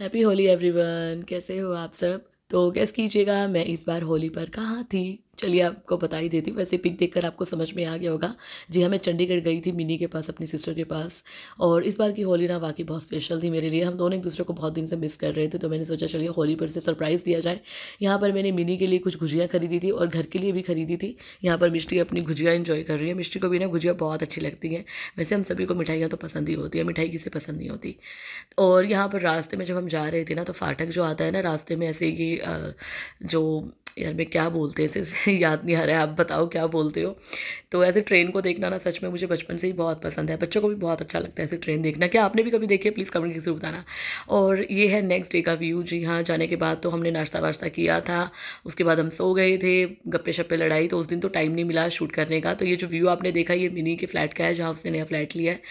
Happy Holi everyone कैसे हो आप सब तो गैस कीजिएगा मैं इस बार होली पर कहाँ थी चलिए आपको बता ही देती हूँ वैसे पिक देखकर आपको समझ में आ गया होगा जी हाँ मैं चंडीगढ़ गई थी मिनी के पास अपनी सिस्टर के पास और इस बार की होली ना वाकई बहुत स्पेशल थी मेरे लिए हम दोनों एक दूसरे को बहुत दिन से मिस कर रहे थे तो मैंने सोचा चलिए होली पर से सरप्राइज़ दिया जाए यहाँ पर मैंने मिनी के लिए कुछ गुजिया खरीदी थी और घर के लिए भी खरीदी थी यहाँ पर मिष्टी अपनी गुजिया इन्जॉय कर रही है मिष्टी को भी ना गुजिया बहुत अच्छी लगती है वैसे हम सभी को मिठाइयाँ तो पसंद ही होती है मिठाई किसे पसंद नहीं होती और यहाँ पर रास्ते में जब हम जा रहे थे ना तो फाटक जो आता है ना रास्ते में ऐसे ही जो यार मैं क्या बोलते हैं इसे याद नहीं आ रहा है आप बताओ क्या बोलते हो तो ऐसे ट्रेन को देखना ना सच में मुझे बचपन से ही बहुत पसंद है बच्चों को भी बहुत अच्छा लगता है ऐसे ट्रेन देखना क्या आपने भी कभी देखी है प्लीज़ कमेंट ज़रूर बताना और ये है नेक्स्ट डे का व्यू जी हाँ जाने के बाद तो हमने नाश्ता वाश्ता किया था उसके बाद हम सो गए थे गप्पे शप्पे लड़ाई तो उस दिन तो टाइम नहीं मिला शूट करने का तो ये जो व्यू आपने देखा ये मिनी के फ्लैट का है जहाँ उसने नया फ्लैट लिया है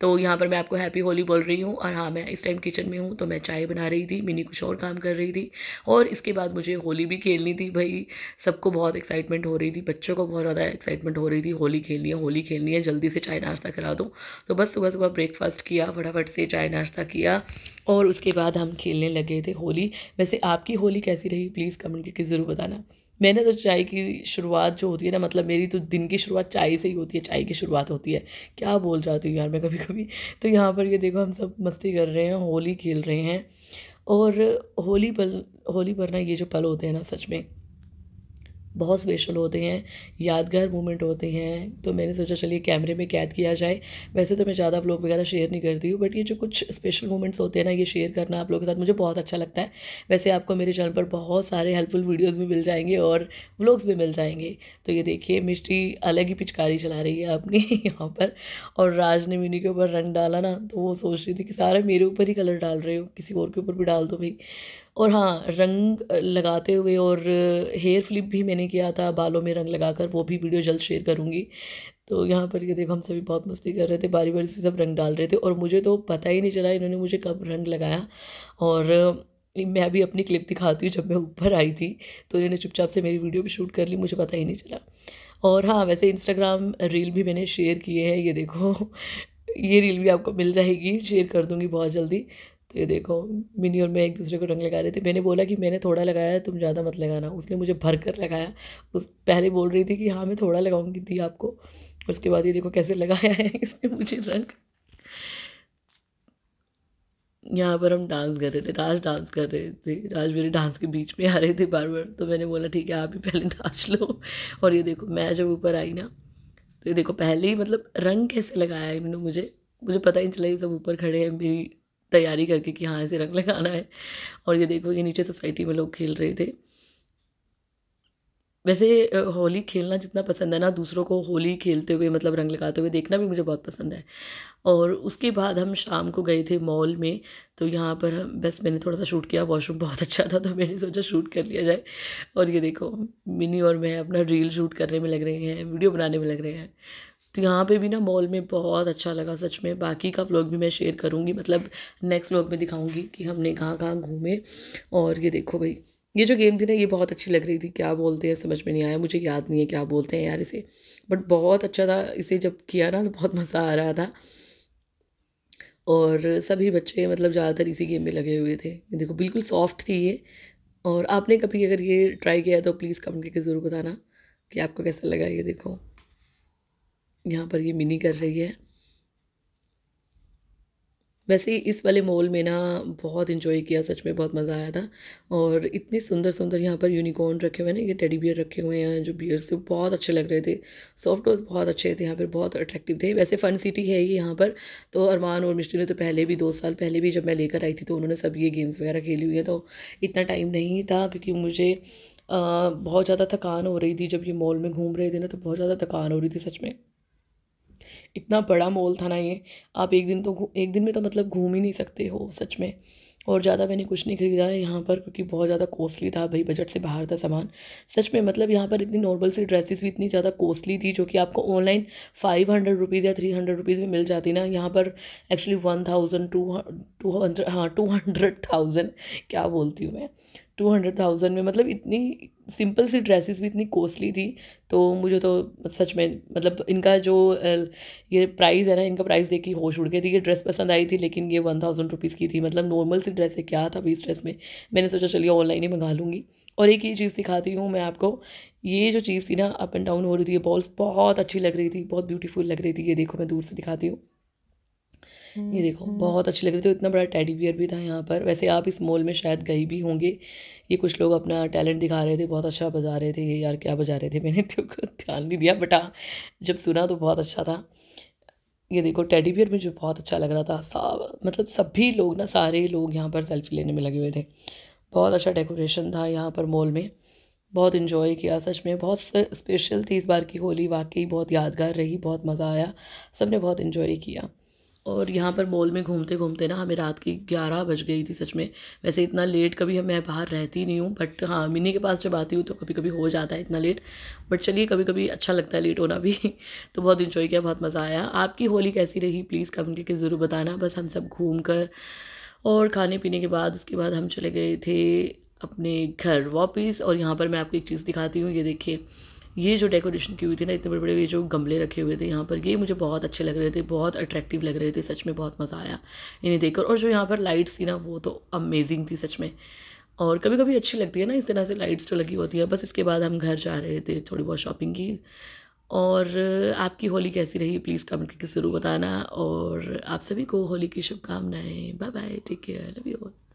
तो यहाँ पर मैं आपको हैप्पी होली बोल रही हूँ और हाँ मैं इस टाइम किचन में हूँ तो मैं चाय बना रही थी मिनी कुछ और काम कर रही थी और इसके बाद मुझे होली भी खेलनी थी भाई सबको बहुत एक्साइटमेंट हो रही थी बच्चों को बहुत ज़्यादा एक्साइटमेंट हो रही थी होली खेलनी है होली खेलनी है जल्दी से चाय नाश्ता करा दो तो बस सुबह सुबह ब्रेकफास्ट किया फटाफट से चाय नाश्ता किया और उसके बाद हम खेलने लगे थे होली वैसे आपकी होली कैसी रही प्लीज़ कमेंट करके ज़रूर बताना मैंने तो चाय की शुरुआत जो होती है ना मतलब मेरी तो दिन की शुरुआत चाय से ही होती है चाय की शुरुआत होती है क्या बोल जाती हूँ यार मैं कभी कभी तो यहाँ पर ये देखो हम सब मस्ती कर रहे हैं होली खेल रहे हैं और होली पल होली पर ना ये जो पल होते हैं ना सच में बहुत स्पेशल होते हैं यादगार मोमेंट होते हैं तो मैंने सोचा चलिए कैमरे में कैद किया जाए वैसे तो मैं ज़्यादा ब्लॉग वगैरह शेयर नहीं करती हूँ बट ये जो कुछ स्पेशल मोमेंट्स होते हैं ना ये शेयर करना आप लोगों के साथ मुझे बहुत अच्छा लगता है वैसे आपको मेरे चैनल पर बहुत सारे हेल्पफुल वीडियोज़ भी मिल जाएंगे और ब्लॉग्स भी मिल जाएंगे तो ये देखिए मिस्ट्री अलग ही पिचकारी चला रही है अपनी यहाँ पर और राज ने मिनी के ऊपर रंग डाला ना तो वो सोच रही थी कि सारे मेरे ऊपर ही कलर डाल रहे हो किसी और के ऊपर भी डाल दो भाई और हाँ रंग लगाते हुए और हेयर फ्लिप भी मैंने किया था बालों में रंग लगाकर वो भी वीडियो जल्द शेयर करूँगी तो यहाँ पर ये देखो हम सभी बहुत मस्ती कर रहे थे बारी बारी से सब रंग डाल रहे थे और मुझे तो पता ही नहीं चला इन्होंने मुझे कब रंग लगाया और मैं भी अपनी क्लिप दिखाती हूँ जब मैं ऊपर आई थी तो इन्होंने चुपचाप से मेरी वीडियो भी शूट कर ली मुझे पता ही नहीं चला और हाँ वैसे इंस्टाग्राम रील भी मैंने शेयर किए हैं ये देखो ये रील भी आपको मिल जाएगी शेयर कर दूँगी बहुत जल्दी तो ये देखो मिनी और मैं एक दूसरे को रंग लगा रहे थे मैंने बोला कि मैंने थोड़ा लगाया है तुम ज़्यादा मत लगाना उसने मुझे भर कर लगाया उस पहले बोल रही थी कि हाँ मैं थोड़ा लगाऊंगी थी आपको उसके बाद ये देखो कैसे लगाया है इसने मुझे रंग यहाँ पर हम डांस कर रहे थे राज डांस कर रहे थे राज मेरे डांस के बीच में आ रहे थे बार बार तो मैंने बोला ठीक है आप ही पहले नाच लो और ये देखो मैं जब ऊपर आई ना तो ये देखो पहले ही मतलब रंग कैसे लगाया इन्होंने मुझे मुझे पता ही चला ये सब ऊपर खड़े हैं मेरी तैयारी करके कि हाँ ऐसे रंग लगाना है और ये देखो ये नीचे सोसाइटी में लोग खेल रहे थे वैसे होली खेलना जितना पसंद है ना दूसरों को होली खेलते हुए मतलब रंग लगाते हुए देखना भी मुझे बहुत पसंद है और उसके बाद हम शाम को गए थे मॉल में तो यहाँ पर हम बस मैंने थोड़ा सा शूट किया वॉशरूम बहुत अच्छा था तो मैंने सोचा शूट कर लिया जाए और ये देखो मिनी और मैं अपना रील शूट करने में लग रहे हैं वीडियो बनाने में लग रहे हैं तो यहाँ पे भी ना मॉल में बहुत अच्छा लगा सच में बाकी का व्लॉग भी मैं शेयर करूँगी मतलब नेक्स्ट व्लॉग में दिखाऊँगी कि हमने कहाँ कहाँ घूमे और ये देखो भाई ये जो गेम थी ना ये बहुत अच्छी लग रही थी क्या बोलते हैं समझ में नहीं आया मुझे याद नहीं है क्या बोलते हैं यार इसे बट बहुत अच्छा था इसे जब किया ना तो बहुत मज़ा आ रहा था और सभी बच्चे मतलब ज़्यादातर इसी गेम में लगे हुए थे देखो बिल्कुल सॉफ्ट थी ये और आपने कभी अगर ये ट्राई किया तो प्लीज़ कमेंट करके ज़रूर बताना कि आपको कैसा लगा ये देखो यहाँ पर ये मिनी कर रही है वैसे इस वाले मॉल में ना बहुत इंजॉय किया सच में बहुत मज़ा आया था और इतने सुंदर सुंदर यहाँ पर यूनिकॉर्न रखे हुए हैं ना ये टेडी बियर रखे हुए हैं जो बियर्स थे बहुत अच्छे लग रहे थे सॉफ्ट टॉस बहुत अच्छे थे यहाँ पर बहुत अट्रैक्टिव थे वैसे फ़न सिटी है ये यहाँ पर तो अरमान और मिश्री ने तो पहले भी दो साल पहले भी जब मैं लेकर आई थी तो उन्होंने सब ये गेम्स वगैरह खेली हुई है तो इतना टाइम नहीं था क्योंकि मुझे बहुत ज़्यादा थकान हो रही थी जब ये मॉल में घूम रहे थे ना तो बहुत ज़्यादा थकान हो रही थी सच में इतना बड़ा मॉल था ना ये आप एक दिन तो एक दिन में तो मतलब घूम ही नहीं सकते हो सच में और ज़्यादा मैंने कुछ नहीं ख़रीदा है यहाँ पर क्योंकि बहुत ज़्यादा कॉस्टली था भाई बजट से बाहर था सामान सच में मतलब यहाँ पर इतनी नॉर्मल सी ड्रेसेस भी इतनी ज़्यादा कॉस्टली थी जो कि आपको ऑनलाइन फाइव हंड्रेड रुपीज़ या थ्री हंड्रेड रुपीज़ में मिल जाती ना यहाँ पर actually one thousand two two hundred हाँ टू हंड्रेड थाउजेंड क्या बोलती हूँ मैं टू हंड्रेड थाउजेंड में मतलब इतनी सिंपल सी ड्रेसेस भी इतनी कॉस्टली थी तो मुझे तो सच में मतलब इनका जो ये प्राइस है ना इनका प्राइस देख के होश उड़ गई थी ये ड्रेस पसंद आई थी लेकिन ये वन थाउजेंड रुपीज़ की थी मतलब नॉर्मल सी ड्रेस है क्या था अभी इस ड्रेस में मैंने सोचा चलिए ऑनलाइन ही मंगा लूँगी और एक ही चीज़ दिखाती हूँ मैं आपको ये जो चीज़ थी ना अप एंड डाउन हो रही थी ये बॉल्स बहुत अच्छी लग रही थी बहुत ब्यूटीफुल लग रही थी ये देखो मैं दूर से दिखाती हूँ ये देखो हम्म, बहुत हम्म। अच्छी लग रही थी इतना बड़ा टेडी बियर भी था यहाँ पर वैसे आप इस मॉल में शायद गई भी होंगे ये कुछ लोग अपना टैलेंट दिखा रहे थे बहुत अच्छा बजा रहे थे ये यार क्या बजा रहे थे मैंने तो ध्यान नहीं दिया बट हाँ जब सुना तो बहुत अच्छा था ये देखो टेडी बियर मुझे बहुत अच्छा लग रहा था सब मतलब सभी लोग ना सारे लोग यहाँ पर सेल्फी लेने में लगे हुए थे बहुत अच्छा डेकोरेशन था यहाँ पर मॉल में बहुत इन्जॉय किया सच में बहुत स्पेशल थी इस बार की होली वाकई बहुत यादगार रही बहुत मज़ा आया सब ने बहुत इन्जॉय किया और यहाँ पर मॉल में घूमते घूमते ना हमें रात की ग्यारह बज गई थी सच में वैसे इतना लेट कभी मैं बाहर रहती नहीं हूँ बट हाँ मिनी के पास जब आती हूँ तो कभी कभी हो जाता है इतना लेट बट चलिए कभी कभी अच्छा लगता है लेट होना भी तो बहुत इन्जॉय किया बहुत मज़ा आया आपकी होली कैसी रही प्लीज़ कमेंट करके ज़रूर बताना बस हम सब घूम कर और खाने पीने के बाद उसके बाद हम चले गए थे अपने घर वापस और यहाँ पर मैं आपको एक चीज़ दिखाती हूँ ये देखिए ये जो डेकोरेशन की हुई थी ना इतने बड़े बड़े ये जो गमले रखे हुए थे यहाँ पर ये मुझे बहुत अच्छे लग रहे थे बहुत अट्रैक्टिव लग रहे थे सच में बहुत मज़ा आया इन्हें देखकर और जो यहाँ पर लाइट्स थी ना वो तो अमेजिंग थी सच में और कभी कभी अच्छी लगती है ना इस तरह से लाइट्स तो लगी होती है बस इसके बाद हम घर जा रहे थे थोड़ी बहुत शॉपिंग की और आपकी होली कैसी रही प्लीज़ कमेंट करके ज़रूर बताना और आप सभी को होली की शुभकामनाएं bye bye take care love you all